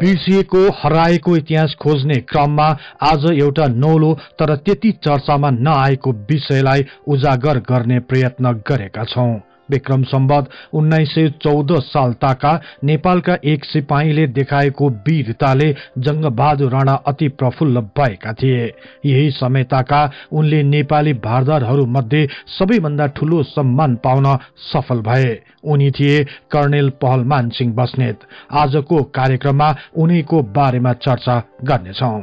बिर्सिएको हराएको इतिहास खोज्ने क्रममा आज एउटा नौलो तर त्यति चर्चामा नआएको विषयलाई उजागर गर्ने प्रयत्न गरेका छौं विक्रम सम्बद्ध उन्नाइस सय चौध साल ताका नेपालका एक सिपाहीले देखाएको वीरताले जङ्गबहादुर राणा अति प्रफुल्ल भएका थिए यही समय ताका उनले नेपाली भारदारहरूमध्ये सबैभन्दा ठूलो सम्मान पाउन सफल भए उनी थिए कर्णेल पहलमान सिंह बस्नेत आजको कार्यक्रममा उनीको बारेमा चर्चा गर्नेछौं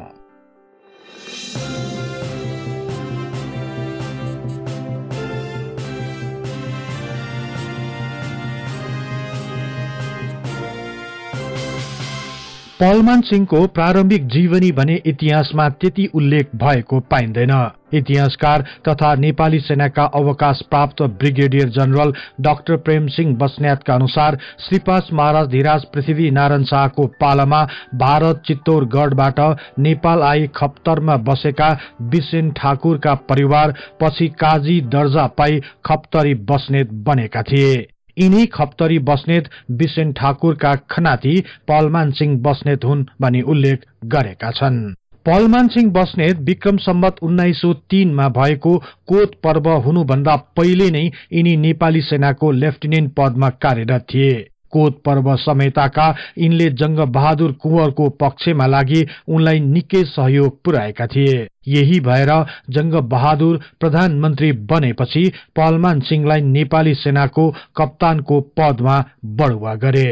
पलमान सिंहको प्रारम्भिक जीवनी भने इतिहासमा त्यति उल्लेख भएको पाइँदैन इतिहासकार तथा नेपाली सेनाका अवकाश प्राप्त ब्रिगेडियर जनरल डाक्टर प्रेम सिंह बस्नेतका अनुसार श्रीपास महाराज धीराज पृथ्वी नारायण शाहको पालामा भारत चित्तौरगढबाट नेपाल आई खप्तरमा बसेका विसेन ठाकुरका परिवार पछि काजी दर्जा पाई खप्तरी बस्नेत बनेका थिए यिनी खप्तरी बस्नेत बिसेन ठाकुरका खनाती पलमान सिंह बस्नेत हुन् भनी उल्लेख गरेका छन् पलमान सिंह बस्नेत विक्रम सम्बत उन्नाइस सौ तीनमा भएको कोत पर्व हुनुभन्दा पहिले नै यिनी नेपाली सेनाको लेफ्टिनेन्ट पदमा कार्यरत थिए कोत पर्व समेताका यिनले जङ्गबहादुर बहादुर कुँवरको पक्षमा लागि उनलाई निकै सहयोग पुर्याएका थिए यही भएर जङ्ग बहादुर प्रधानमन्त्री बनेपछि पहलमान सिंहलाई नेपाली सेनाको कप्तानको पदमा बढुवा गरे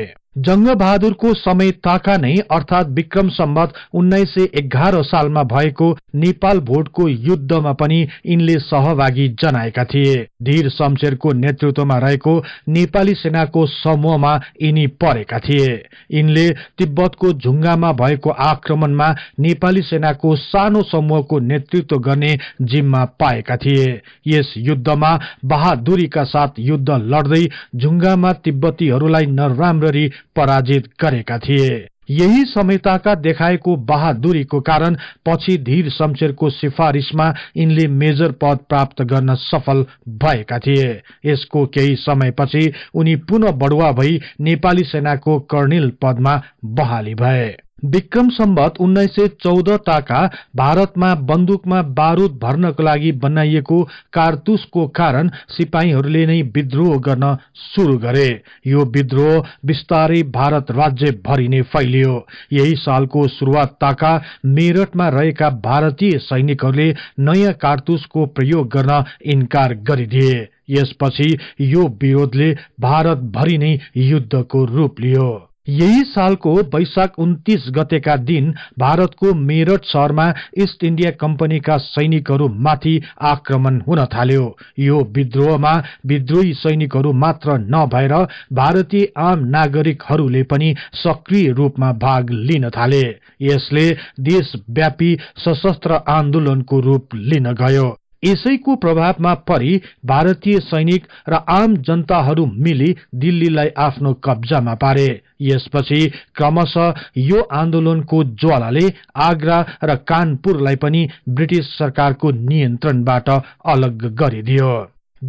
जङ्गबहादुरको समय ताका नै अर्थात् विक्रम सम्बत उन्नाइस सय एघार सालमा भएको नेपाल भोटको युद्धमा पनि यिनले सहभागी जनाएका थिए धीर शमशेरको नेतृत्वमा रहेको नेपाली सेनाको समूहमा यिनी परेका थिए यिनले तिब्बतको झुङ्गामा भएको आक्रमणमा नेपाली सेनाको सानो समूहको नेतृत्व गर्ने जिम्मा पाएका थिए यस युद्धमा बहादुरीका साथ युद्ध लड्दै झुङ्गामा तिब्बतीहरूलाई नराम्ररी पराजित गरेका थिए यही समयताका देखाएको बहादुरीको कारण पछि धीर शमशेरको सिफारिसमा यिनले मेजर पद प्राप्त गर्न सफल भएका थिए यसको केही समयपछि उनी पुनः बढुवा भई नेपाली सेनाको कर्निल पदमा बहाली भए विक्रम सम्बत उन्नाइस सय चौध ताका भारतमा बन्दुकमा बारूद भर्नको लागि बनाइएको कारतुसको कारण सिपाहीहरूले नै विद्रोह गर्न सुरु गरे यो विद्रोह बिस्तारै भारत राज्यभरि नै फैलियो यही सालको सुरुवात ताका मेरठमा रहेका भारतीय सैनिकहरूले नयाँ कारतुसको प्रयोग गर्न इन्कार गरिदिए यसपछि यो विरोधले भारतभरि नै युद्धको रूप लियो यही सालको वैशाख उन्तिस गतेका दिन भारतको मेरठ शहरमा इस्ट इन्डिया कम्पनीका सैनिकहरूमाथि आक्रमण हुन थाल्यो यो विद्रोहमा विद्रोही सैनिकहरू मात्र नभएर भारतीय आम नागरिकहरूले पनि सक्रिय रूपमा भाग लिन थाले यसले देशव्यापी सशस्त्र आन्दोलनको रूप लिन गयो यसैको प्रभावमा परि भारतीय सैनिक र आम जनताहरू मिली दिल्लीलाई आफ्नो कब्जामा पारे यसपछि क्रमशः यो आन्दोलनको ज्वालाले आग्रा र कानपुरलाई पनि ब्रिटिस सरकारको नियन्त्रणबाट अलग गरिदियो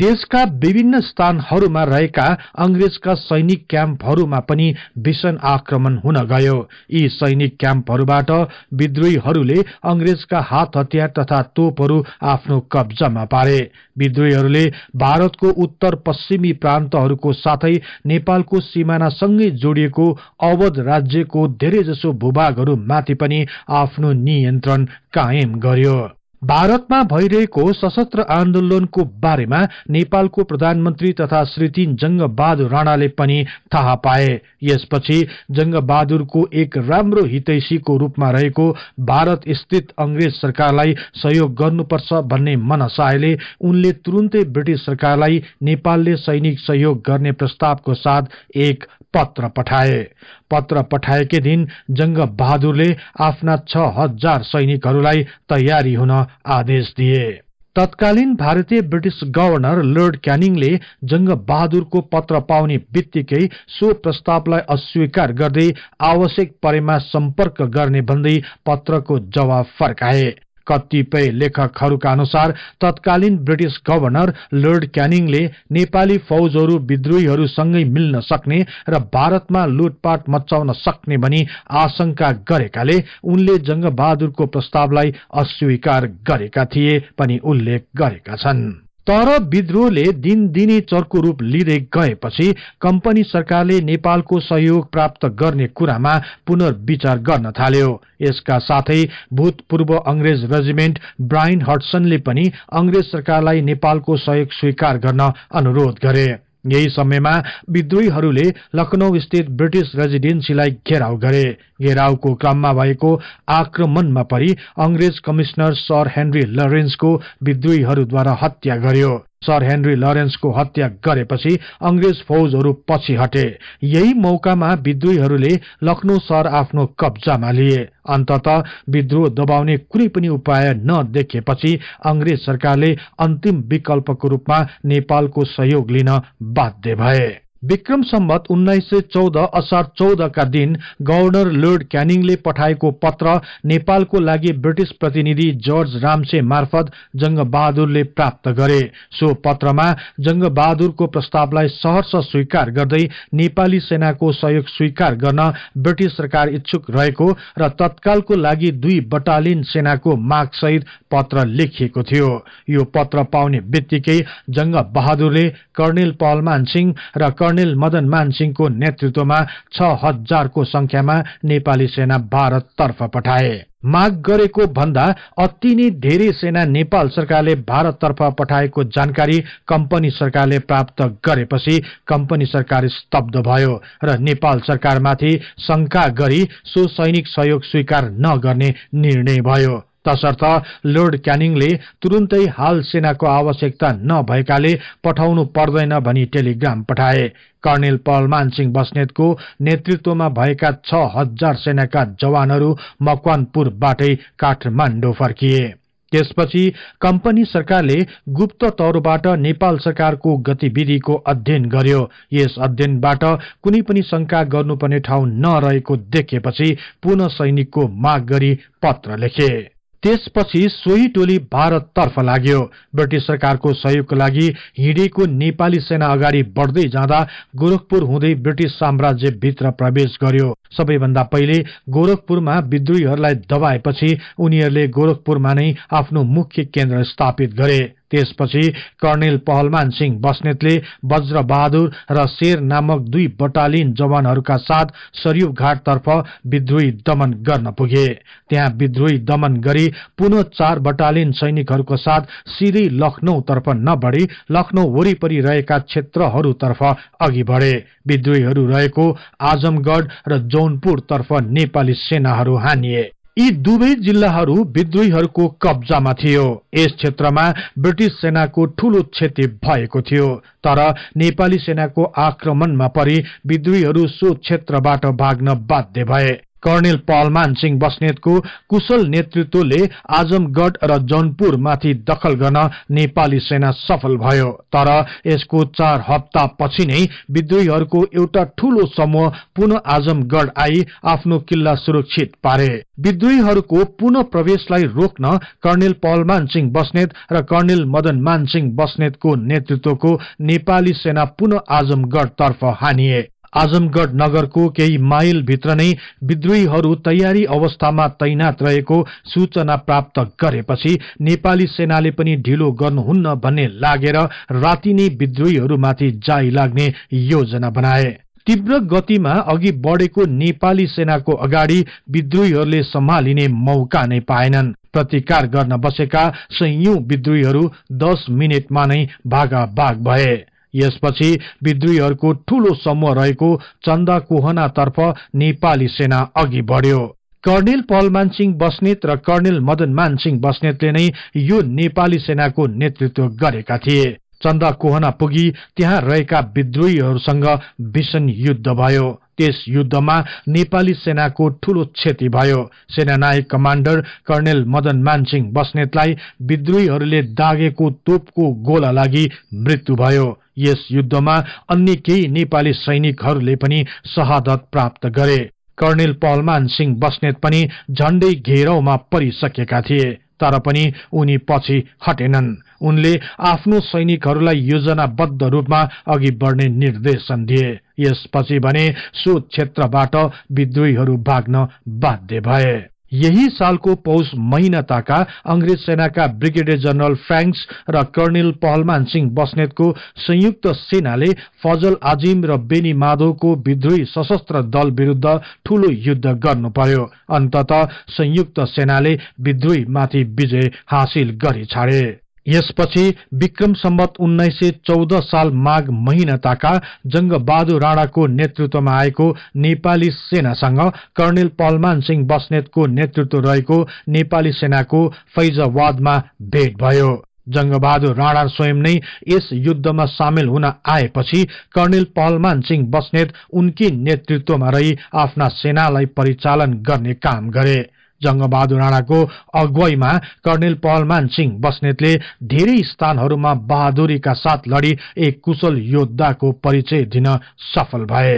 देशका विभिन्न स्थानहरूमा रहेका अंग्रेजका सैनिक क्याम्पहरूमा पनि भीषण आक्रमण हुन गयो यी सैनिक क्याम्पहरूबाट विद्रोहीहरूले अंग्रेजका हात हतियार तथा तोपहरू आफ्नो कब्जामा पारे विद्रोहीहरूले भारतको उत्तर पश्चिमी प्रान्तहरूको साथै नेपालको सिमानासँगै जोडिएको अवध राज्यको धेरैजसो भूभागहरूमाथि पनि आफ्नो नियन्त्रण कायम गर्यो भारतमा भइरहेको सशस्त्र आन्दोलनको बारेमा नेपालको प्रधानमन्त्री तथा श्री तीन जङ्गबहादुर राणाले पनि थाहा पाए यसपछि जङ्गबहादुरको एक राम्रो हितैषीको रूपमा रहेको भारत स्थित अंग्रेज सरकारलाई सहयोग गर्नुपर्छ भन्ने मनसायले उनले तुरुन्तै ब्रिटिस सरकारलाई नेपालले सैनिक सहयोग गर्ने प्रस्तावको साथ एक पत्र पठाए पत्र पठाएकै दिन जङ्ग बहादुरले आफ्ना छ हजार सैनिकहरूलाई तयारी हुन आदेश दिए तत्कालीन भारतीय ब्रिटिस गवर्नर लर्ड क्यानिङले जङ्ग बहादुरको पत्र पाउने बित्तिकै सो प्रस्तावलाई अस्वीकार गर्दै आवश्यक परेमा सम्पर्क गर्ने भन्दै पत्रको जवाब फर्काए कतिपय लेखकहरूका अनुसार तत्कालीन ब्रिटिस गभर्नर लर्ड क्यानिङले नेपाली फौजहरू विद्रोहीहरूसँगै मिल्न सक्ने र भारतमा लुटपाट मचाउन सक्ने भनी आशंका गरेकाले उनले जंगबहादुरको प्रस्तावलाई अस्वीकार गरेका थिए पनि उल्लेख गरेका छनृ तर विद्रोहले दिनदिनै चर्को रूप लिँदै गएपछि कम्पनी सरकारले नेपालको सहयोग प्राप्त गर्ने कुरामा पुनर्विचार गर्न थाल्यो यसका साथै भूतपूर्व अंग्रेज रेजिमेन्ट ब्राइन हटसनले पनि अंग्रेज सरकारलाई नेपालको सहयोग स्वीकार गर्न अनुरोध गरे यही समयमा विद्रोहीहरूले लखनौस्थित स्थित ब्रिटिस रेजिडेन्सीलाई घेराउ गरे घेराउको क्रममा भएको आक्रमणमा परि अंग्रेज कमिश्नर सर हेनरी लरेन्सको विद्रोहीहरूद्वारा हत्या गर्यो सर हेनरी लरेन्सको हत्या गरेपछि अंग्रेज फौजहरू पछि हटे यही मौकामा विद्रोहीहरूले लखनऊ सर आफ्नो कब्जामा लिए अन्तत विद्रोह दबाउने कुनै पनि उपाय नदेखेपछि अंग्रेज सरकारले अन्तिम विकल्पको रूपमा नेपालको सहयोग लिन बाध्य भए विक्रम सम्बत उन्नाइस सय चौध असार चौधका दिन गवर्नर लोर्ड क्यानिङले पठाएको पत्र नेपालको लागि ब्रिटिस प्रतिनिधि जर्ज रामसे मार्फत जङ्गबहादुरले प्राप्त गरे सो पत्रमा जङ्गबहादुरको प्रस्तावलाई सहर्ष स्वीकार गर्दै नेपाली सेनाको सहयोग स्वीकार गर्न ब्रिटिस सरकार इच्छुक रहेको र तत्कालको लागि दुई बटालियन सेनाको मागसहित पत्र लेखिएको थियो यो पत्र पाउने बित्तिकै जङ्गबहादुरले कर्णेल पहलमान सिंह र कर्ण कर्णेल मदन मान सिंहको नेतृत्वमा छ हजारको संख्यामा नेपाली सेना भारततर्फ पठाए माग गरेको भन्दा अति नै धेरै सेना नेपाल सरकारले भारततर्फ पठाएको जानकारी कम्पनी सरकारले प्राप्त गरेपछि कम्पनी सरकार स्तब्ध भयो र नेपाल सरकारमाथि शङ्का गरी सो सैनिक सहयोग स्वीकार नगर्ने निर्णय भयो तसर्थ लोड क्यानिङले तुरुन्तै हाल सेनाको आवश्यकता नभएकाले पठाउनु पर्दैन भनी टेलिग्राम पठाए कर्णेल पहलमान सिंह बस्नेतको नेतृत्वमा भएका छ हजार सेनाका जवानहरू मकवानपुरबाटै काठमाडौँ फर्किए त्यसपछि कम्पनी सरकारले गुप्त तौरबाट नेपाल सरकारको गतिविधिको अध्ययन गर्यो यस अध्ययनबाट कुनै पनि शंका गर्नुपर्ने ठाउँ नरहेको देखेपछि पुनः सैनिकको माग गरी पत्र लेखे त्यसपछि सोही टोली भारततर्फ लाग्यो ब्रिटिस सरकारको सहयोगको लागि हिँडेको नेपाली सेना अगाडि बढ्दै जाँदा गोरखपुर हुँदै ब्रिटिस साम्राज्यभित्र प्रवेश गर्यो सबैभन्दा पहिले गोरखपुरमा विद्रोहीहरूलाई दबाएपछि उनीहरूले गोरखपुरमा नै आफ्नो मुख्य केन्द्र स्थापित गरे त्यसपछि कर्णेल पहलमान सिंह बस्नेतले वज्रबहादुर र शेर नामक दुई बटालियन जवानहरूका साथ सरयु घाटतर्फ विद्रोही दमन गर्न पुगे त्यहाँ विद्रोही दमन गरी पुनः चार बटालियन सैनिकहरूको साथ सिधै लखनौतर्फ नबढी लखनौ वरिपरि रहेका क्षेत्रहरूतर्फ अघि बढे विद्रोहीहरू रहेको आजमगढ र जौनपुरतर्फ नेपाली सेनाहरू हानिए यी दुवै जिल्लाहरू विद्रोहीहरूको कब्जामा थियो यस क्षेत्रमा ब्रिटिस सेनाको ठूलो क्षति भएको थियो तर नेपाली सेनाको आक्रमणमा परि विद्रोहीहरू सो क्षेत्रबाट भाग्न बाध्य भए कर्णेल पहलमान सिंह बस्नेतको कुशल नेतृत्वले आजमगढ र जनपुरमाथि दखल गर्न नेपाली सेना सफल भयो तर यसको चार हप्ता पछि नै विद्रोहीहरूको एउटा ठूलो समूह पुनः आजमगढ आई आफ्नो किल्ला सुरक्षित पारे विद्रोहीहरूको पुनः प्रवेशलाई रोक्न कर्णेल पहलमान सिंह बस्नेत र कर्णेल मदन मान सिंह बस्नेतको नेतृत्वको नेपाली सेना पुनः आजमगढतर्फ हानिए आजमगढ़ नगरको केही माइल भित्र नै विद्रोहीहरू तयारी अवस्थामा तैनात रहेको सूचना प्राप्त गरेपछि नेपाली सेनाले पनि ढिलो गर्नुहुन्न भन्ने लागेर राति नै विद्रोहीहरूमाथि जाई लाग्ने योजना बनाए तीव्र गतिमा अघि बढेको नेपाली सेनाको अगाडि विद्रोहीहरूले सम्हालिने मौका नै पाएनन् प्रतिकार गर्न बसेका सयौं विद्रोहीहरू दस मिनटमा नै भागाभाग भए यसपछि विद्रोहीहरूको ठूलो समूह रहेको चन्दा चन्दाकोहनातर्फ नेपाली सेना अघि बढ्यो कर्णेल पलमान सिंह बस्नेत र कर्णेल मदनमान सिंह बस्नेतले नै यो नेपाली सेनाको नेतृत्व गरेका थिए चन्दा कोहना पुगी त्यहाँ रहेका विद्रोहीहरूसँग भीषण युद्ध भयो त्यस युद्धमा नेपाली सेनाको ठूलो क्षति भयो सेनानायक कमाण्डर कर्णेल मदन मानसिंह बस्नेतलाई विद्रोहीहरूले दागेको तोपको गोला लागि मृत्यु भयो यस युद्धमा अन्य केही नेपाली सैनिकहरूले पनि शहादत प्राप्त गरे कर्णेल पहलमान सिंह बस्नेत पनि झण्डै घेराउमा परिसकेका थिए तर पनि उनी पछि हटेनन् उनले आफ्नो सैनिकहरूलाई योजनाबद्ध रूपमा अघि बढ्ने निर्देशन दिए यसपछि भने सो क्षेत्रबाट विद्रोहीहरू भाग्न बाध्य भए यही सालको पौष महिनाताका ताका अंग्रेज सेनाका ब्रिगेडियर जनरल फ्राङ्क्स र कर्णेल पहलमान सिंह बस्नेतको संयुक्त सेनाले फजल आजिम र बेनी माधवको विद्रोही सशस्त्र दल विरूद्ध ठूलो युद्ध गर्नु पर्यो अन्तत संयुक्त सेनाले विद्रोहीमाथि विजय हासिल गरी छाडे यसपछि विक्रम सम्बत उन्नाइस सय चौध साल माघ महिना ताका जङ्गबहादुर राणाको नेतृत्वमा आएको नेपाली सेनासँग कर्णेल पलमान सिंह बस्नेतको नेतृत्व रहेको नेपाली सेनाको फैजावादमा भेट भयो जङ्गबहादुर राणा स्वयं नै यस युद्धमा सामेल हुन आएपछि कर्णेल पहलमान सिंह बस्नेत उनकी नेतृत्वमा रही आफ्ना सेनालाई परिचालन गर्ने काम गरे जङ्गबहादुर राणाको अगुवाईमा कर्णेल पहलमान सिंह बस्नेतले धेरै स्थानहरूमा बहादुरीका साथ लडी एक कुशल योद्धाको परिचय दिन सफल भए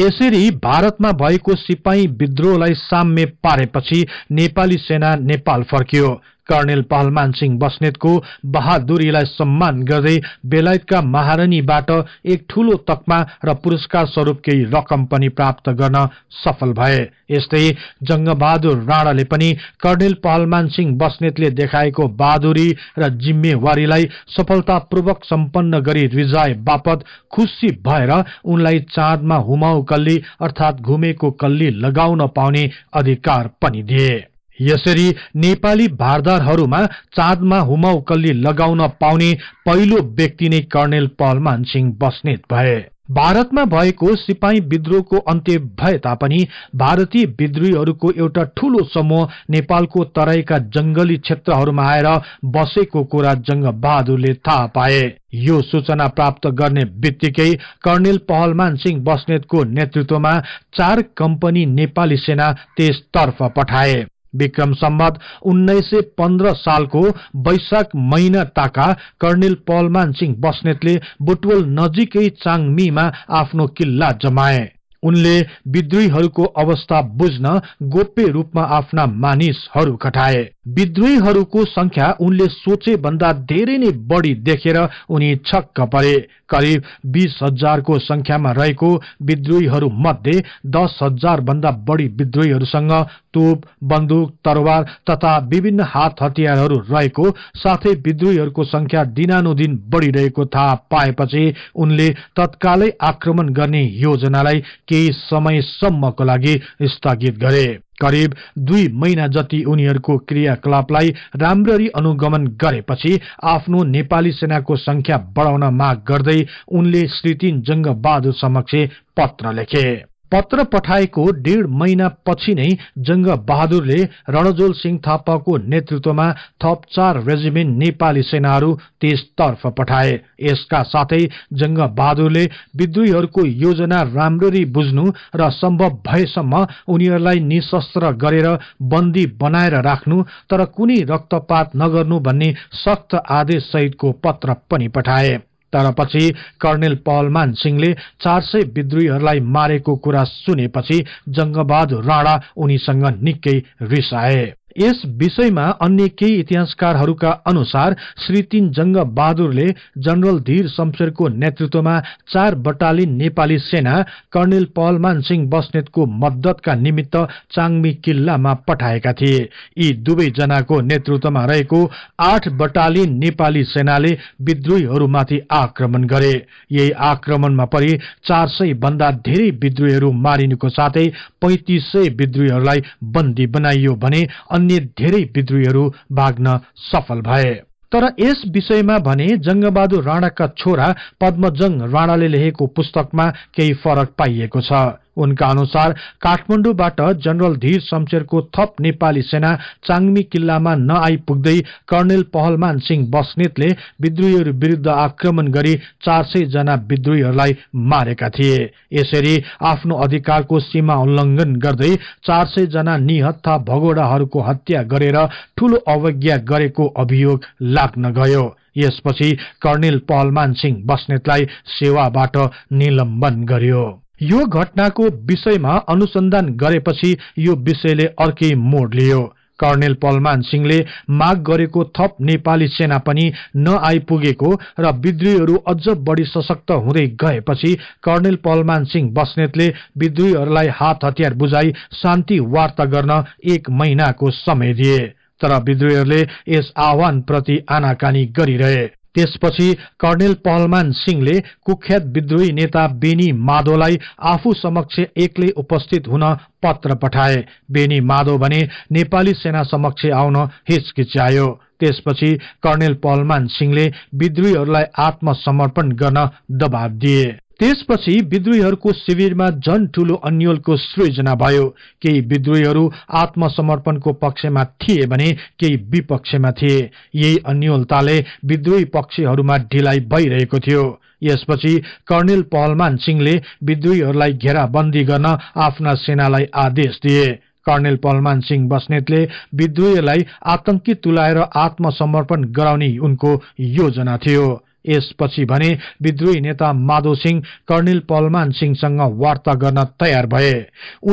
यसरी भारतमा भएको सिपाही विद्रोहलाई साम्य पारेपछि नेपाली सेना नेपाल फर्कियो कर्णेल पहलमान सिंह बस्नेतको बहादुरीलाई सम्मान गर्दै बेलायतका महारानीबाट एक ठूलो तकमा र पुरस्कार स्वरूप केही रकम पनि प्राप्त गर्न सफल भए यस्तै जङ्गबहादुर राणाले पनि कर्णेल पहलमान सिंह बस्नेतले देखाएको बहादुरी र जिम्मेवारीलाई सफलतापूर्वक सम्पन्न गरी रिजाए बापत खुसी भएर उनलाई चाँदमा हुमाउ कल्ली अर्थात् घुमेको कल्ली लगाउन पाउने अधिकार पनि दिए यसरी नेपाली भारदारहरूमा चाँदमा हुमौकल्ली लगाउन पाउने पहिलो व्यक्ति नै कर्णेल पहलमान सिंह बस्नेत भए भारतमा भएको सिपाही विद्रोहको अन्त्य भए तापनि भारतीय विद्रोहीहरूको एउटा ठूलो समूह नेपालको तराईका जंगली क्षेत्रहरूमा आएर बसेको कुरा जङ्गबहादुरले थाहा पाए यो सूचना प्राप्त गर्ने बित्तिकै कर्णेल पहलमान सिंह बस्नेतको नेतृत्वमा चार कम्पनी नेपाली सेना त्यसतर्फ पठाए विक्रम सम्बत उन्नाइस सय पन्ध्र सालको वैशाख महिना ताका कर्णेल पलमान सिंह बस्नेतले बुटवल नजिकै चाङमीमा आफ्नो किल्ला जमाए उनले विद्रोहीहरूको अवस्था बुझ्न गोप्य रूपमा आफ्ना मानिसहरू खटाए विद्रोहीहरूको संख्या उनले सोचे भन्दा धेरै नै बढी देखेर उनी छक्क परे करिब बीस हजारको संख्यामा रहेको विद्रोहीहरू मध्ये दस हजार भन्दा बढी विद्रोहीहरूसँग तोप बन्दुक तरवार तथा विभिन्न हात हतियारहरू रहेको साथै विद्रोहीहरूको संख्या दिनानुदिन बढ़िरहेको थाहा पाएपछि उनले तत्कालै आक्रमण गर्ने योजनालाई केही समयसम्मको लागि स्थगित गरे करिब दुई महिना जति उनीहरूको क्रियाकलापलाई राम्ररी अनुगमन गरेपछि आफ्नो नेपाली सेनाको संख्या बढाउन माग गर्दै उनले श्रीतिन जङ्गबहादुर समक्ष पत्र लेखे पत्र पठाएको डेढ महिनापछि नै जंग बहादुरले रणजोल सिंह थापाको नेतृत्वमा थप चार रेजिमेन्ट नेपाली सेनाहरू त्यसतर्फ पठाए यसका साथै जंग बहादुरले विद्रोहीहरूको योजना राम्ररी बुझ्नु र सम्भव भएसम्म उनीहरूलाई निशस्त्र गरेर बन्दी बनाएर राख्नु तर कुनै रक्तपात नगर्नु भन्ने सख्त आदेशसहितको पत्र पनि पठाए तर पछि कर्णेल पहलमान सिंहले चार सय विद्रोहीहरूलाई मारेको कुरा सुनेपछि जङ्गबहादुर राणा उनीसँग निकै रिसाए यस विषयमा अन्य केही इतिहासकारहरूका अनुसार श्री तिनजङ्ग बहादुरले जनरल धीर शमशेरको नेतृत्वमा चार बटालियन नेपाली सेना कर्णेल पहलमान सिंह बस्नेतको मद्दतका निमित्त चाङमी किल्लामा पठाएका थिए यी दुवै जनाको नेतृत्वमा रहेको आठ बटालियन नेपाली सेनाले विद्रोहीहरूमाथि आक्रमण गरे यही आक्रमणमा परि चार सय भन्दा धेरै विद्रोहीहरू मारिनुको साथै पैंतिस सय विद्रोहीहरूलाई बन्दी बनाइयो भने अन्य धेरै विद्रोहीहरू भाग्न सफल भए तर यस विषयमा भने जङ्गबहादुर राणाका छोरा पद्मजङ राणाले लेखेको पुस्तकमा केही फरक पाइएको छ उनका अनुसार काठमाडौँबाट जनरल धीर शमशेरको थप नेपाली सेना चाङमी किल्लामा नआइपुग्दै कर्णेल पहलमान सिंह बस्नेतले विद्रोहीहरू विरूद्ध आक्रमण गरी चार सय जना विद्रोहीहरूलाई मारेका थिए यसरी आफ्नो अधिकारको सीमा उल्लङ्घन गर्दै चार सय जना निहत्था भगोडाहरूको हत्या गरेर ठूलो अवज्ञा गरेको अभियोग लाग्न गयो यसपछि कर्णेल पहलमान सिंह बस्नेतलाई सेवाबाट निलम्बन गरियो यो घटनाको विषयमा अनुसन्धान गरेपछि यो विषयले अर्कै मोड लियो कर्णेल पलमान सिंहले माग गरेको थप नेपाली सेना पनि नआइपुगेको र विद्रोहीहरू अझ बढी सशक्त हुँदै गएपछि कर्णेल पलमान सिंह बस्नेतले विद्रोहीहरूलाई हात हतियार बुझाई शान्ति वार्ता गर्न एक महिनाको समय दिए तर विद्रोहीहरूले यस आह्वानप्रति आनाकानी गरिरहे त्यसपछि कर्णेल पहलमान सिंहले कुख्यात विद्रोही नेता बेनी माधोलाई आफू समक्ष एक्लै उपस्थित हुन पत्र पठाए बेनी माधो भने नेपाली सेना समक्ष आउन हिचकिच्यायो त्यसपछि कर्णेल पहलमान सिंहले विद्रोहीहरूलाई आत्मसमर्पण गर्न दबाब दिए त्यसपछि विद्रोहीहरूको शिविरमा झन ठूलो अन्यलको सृजना भयो केही विद्रोहीहरू आत्मसमर्पणको पक्षमा थिए भने केही विपक्षमा थिए यही अन्यलताले विद्रोही पक्षहरूमा ढिलाइ भइरहेको थियो यसपछि कर्णेल पहलमान सिंहले विद्रोहीहरूलाई घेराबन्दी गर्न आफ्ना सेनालाई आदेश दिए कर्णेल पहलमान सिंह बस्नेतले विद्रोहीलाई आतंकी तुलाएर आत्मसमर्पण गराउने उनको योजना थियो यसपछि भने विद्रोही नेता माधव सिंह कर्णेल पलमान सिंहसँग वार्ता गर्न तयार भए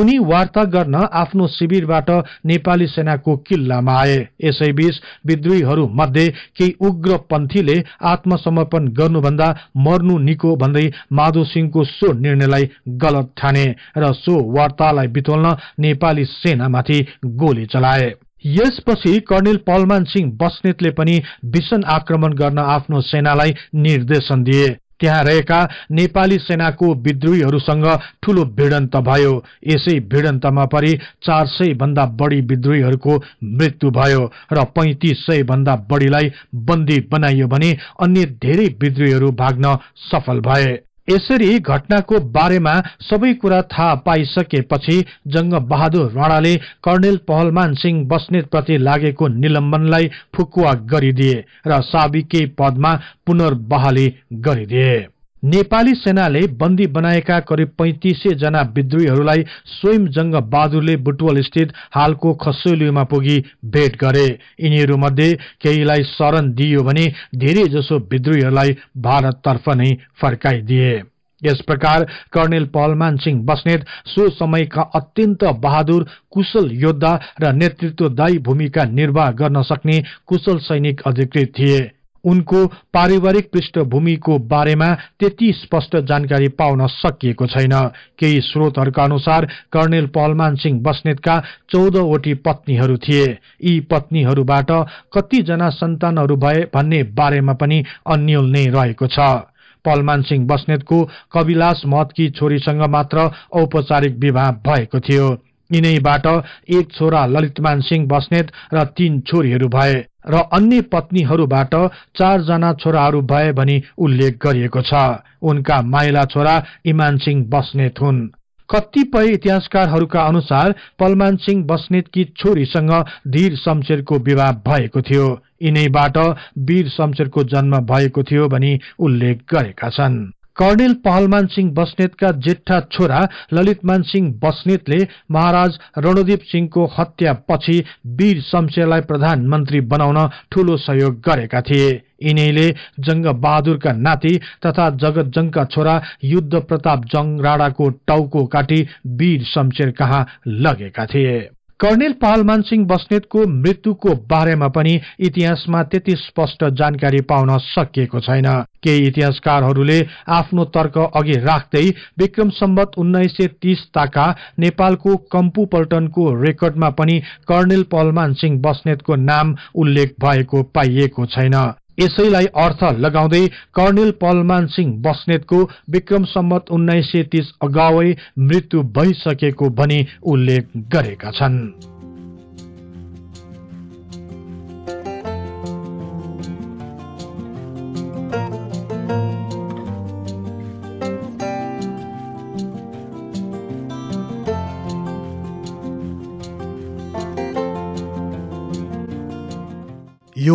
उनी वार्ता गर्न आफ्नो शिविरबाट नेपाली सेनाको किल्लामा आए यसैबीच विद्रोहीहरू मध्ये केही उग्रपन्थीले आत्मसमर्पण गर्नुभन्दा मर्नु निको भन्दै माधव सिंहको सो निर्णयलाई गलत ठाने र सो वार्तालाई बितोल्न नेपाली सेनामाथि गोली चलाए यसपछि कर्णेल पलमान सिंह बस्नेतले पनि भीषण आक्रमण गर्न आफ्नो सेनालाई निर्देशन दिए त्यहाँ रहेका नेपाली सेनाको विद्रोहीहरूसँग ठूलो भिडन्त भयो यसै भिडन्तमा परि चार सय भन्दा बढी विद्रोहीहरूको मृत्यु भयो र पैँतिस सय भन्दा बढीलाई बन्दी बनाइयो भने अन्य धेरै विद्रोहीहरू भाग्न सफल भए यसरी घटनाको बारेमा सबै कुरा थाहा पाइसकेपछि जङ्गबहादुर राणाले कर्णेल पहलमान सिंह बस्नेतप्रति लागेको निलम्बनलाई फुकुवा गरिदिए र साबिके पदमा पुनर्बहाली गरिदिए नेपाली सेनाले बन्दी बनाएका करिब पैँतिसै जना विद्रोहीहरूलाई स्वयं जङ्ग बहादुरले बुटवल स्थित हालको खसौलीमा पुगी भेट गरे यिनीहरूमध्ये केहीलाई शरण दिइयो भने धेरैजसो विद्रोहीहरूलाई भारततर्फ नै फर्काइदिए यस प्रकार कर्णेल पहलमान सिंह बस्नेत सो समयका अत्यन्त बहादुर कुशल योद्धा र नेतृत्वदायी भूमिका निर्वाह गर्न सक्ने कुशल सैनिक अधिकृत थिए उनको पारिवारिक पृष्ठभूमिको बारेमा त्यति स्पष्ट जानकारी पाउन सकिएको छैन केही स्रोतहरूका अनुसार कर्णेल पहलमान सिंह बस्नेतका चौधवटी पत्नीहरू थिए यी पत्नीहरूबाट कतिजना सन्तानहरू भए भन्ने बारेमा पनि अन्यल नै रहेको छ पलमान सिंह बस्नेतको कविलास महतकी छोरीसँग मात्र औपचारिक विवाह भएको थियो यिनैबाट एक छोरा ललितमान सिंह बस्नेत र तीन छोरीहरू भए र अन्य पत्नीहरूबाट चारजना छोराहरू भए भनी उल्लेख गरिएको छ उनका माइला छोरा इमान सिंह बस्नेत हुन् कतिपय इतिहासकारहरूका अनुसार पलमान सिंह बस्नेतकी छोरीसँग धीर शमशेरको विवाह भएको थियो यिनैबाट वीर शमशेरको जन्म भएको थियो भनी उल्लेख गरेका छन् कर्णेल पहलमान सिंह बस्नेतका जेठा छोरा ललितमान सिंह बस्नेतले महाराज रणदीप सिंहको हत्यापछि वीर शमशेरलाई प्रधानमन्त्री बनाउन ठूलो सहयोग गरेका थिए यिनैले जङ्गबहादुरका नाति तथा जङ्गका छोरा युद्ध प्रताप जङ राणाको टाउको काटी वीर शमशेर कहाँ लगेका थिए कर्णेल पालमान सिंह बस्नेतको मृत्युको बारेमा पनि इतिहासमा त्यति स्पष्ट जानकारी पाउन सकिएको छैन केही इतिहासकारहरूले आफ्नो तर्क अघि राख्दै विक्रम सम्बत उन्नाइस सय तीस ताका नेपालको कम्पुपल्टनको रेकर्डमा पनि कर्णेल पहलमान सिंह बस्नेतको नाम उल्लेख भएको पाइएको छैन यसैलाई अर्थ लगाउँदै कर्णेल पलमान सिंह बस्नेतको विक्रम सम्मत उन्नाइस सय तीस अगावै मृत्यु भइसकेको भनी उल्लेख गरेका छन्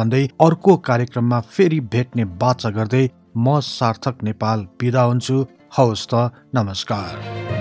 भन्दै अर्को कार्यक्रममा फेरि भेट्ने बाचा गर्दै म सार्थक नेपाल बिदा हुन्छु हवस् त नमस्कार